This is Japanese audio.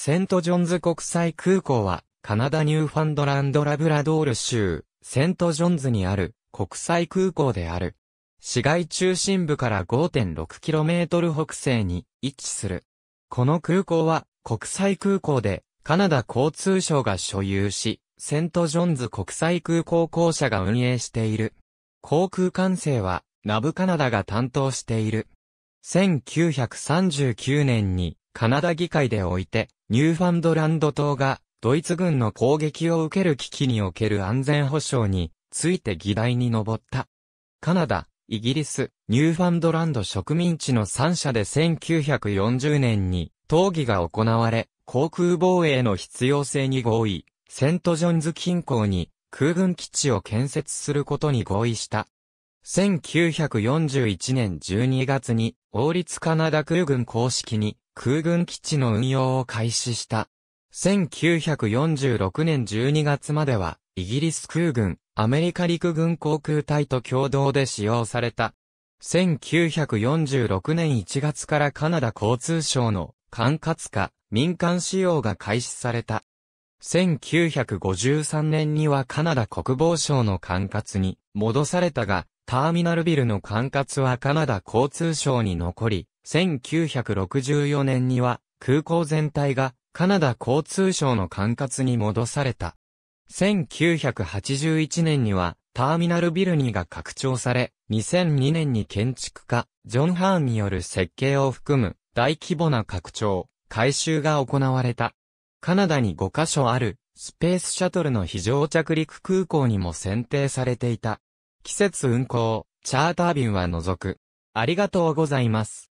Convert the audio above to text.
セントジョンズ国際空港は、カナダニューファンドランドラブラドール州、セントジョンズにある国際空港である。市街中心部から 5.6km 北西に位置する。この空港は国際空港でカナダ交通省が所有し、セントジョンズ国際空港公社が運営している。航空管制はナブカナダが担当している。1939年にカナダ議会でおいて、ニューファンドランド島が、ドイツ軍の攻撃を受ける危機における安全保障について議題に上った。カナダ、イギリス、ニューファンドランド植民地の3社で1940年に討議が行われ、航空防衛の必要性に合意、セントジョンズ近郊に空軍基地を建設することに合意した。1941年12月に王立カナダ空軍公式に空軍基地の運用を開始した。1946年12月までは、イギリス空軍、アメリカ陸軍航空隊と共同で使用された。1946年1月からカナダ交通省の管轄下、民間使用が開始された。1953年にはカナダ国防省の管轄に戻されたが、ターミナルビルの管轄はカナダ交通省に残り、1964年には空港全体がカナダ交通省の管轄に戻された。1981年にはターミナルビル2が拡張され、2002年に建築家、ジョン・ハーンによる設計を含む大規模な拡張、改修が行われた。カナダに5カ所あるスペースシャトルの非常着陸空港にも選定されていた。季節運航、チャーター便は除く。ありがとうございます。